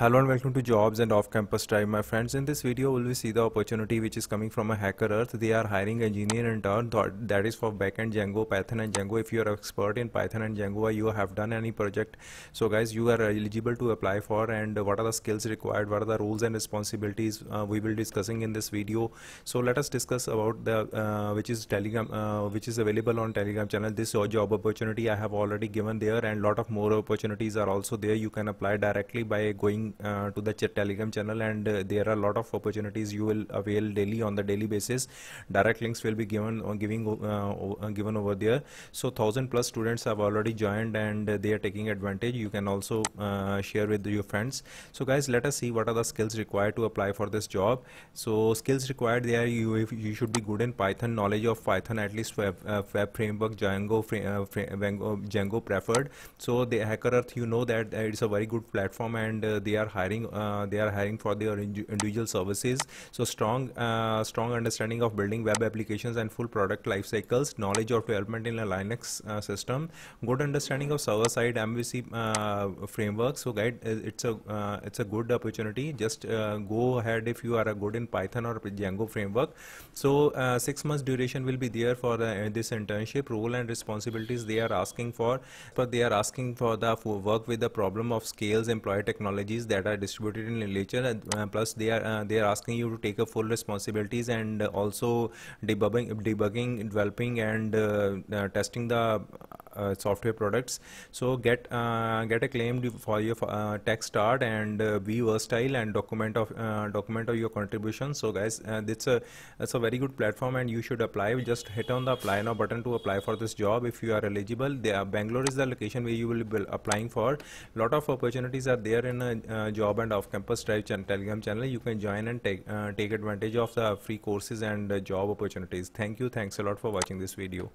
Hello and welcome to Jobs and Off Campus Drive. My friends, in this video, we will see the opportunity which is coming from a hacker earth. They are hiring engineer intern that is for backend Django, Python and Django. If you are expert in Python and Django, you have done any project. So guys, you are eligible to apply for and what are the skills required? What are the rules and responsibilities uh, we will discussing in this video. So let us discuss about the uh, which is Telegram, uh, which is available on Telegram channel. This job opportunity I have already given there and lot of more opportunities are also there. You can apply directly by going uh, to the telegram channel and uh, there are a lot of opportunities you will avail daily on the daily basis direct links will be given or uh, giving uh, uh, given over there so 1000 plus students have already joined and they are taking advantage you can also share with your friends so guys let us see what are the skills required to apply for this job so skills required there you you should be good in python knowledge of python at least web, web framework django Django preferred. So the Hacker Earth, you know that uh, it's a very good platform and uh, they are hiring uh, they are hiring for their individual services so strong uh, strong understanding of building web applications and full product life cycles knowledge of development in a linux uh, system good understanding of server side mvc framework so guide it's a it's a good opportunity just go ahead if you are a good in python or django framework so uh, six months duration will be there for uh, this internship role and responsibilities they are asking for but they are asking for the for work with the problem of scales employee technologies that are distributed in literature uh, plus they are uh, they are asking you to take up full responsibilities and also debugging debugging developing and uh, uh, testing the uh, software products so get uh, get a claim for your tech uh, start and uh, be versatile and document of document of your contribution so guys it's a it's a very good platform and you should apply just hit on the apply now button to apply for this job if you are eligible they are, Bangalore is the location where you will be applying for lot of opportunities are there in a job and off campus drive channel, telegram channel you can join and take take advantage of the free courses and job opportunities thank you thanks a lot for watching this video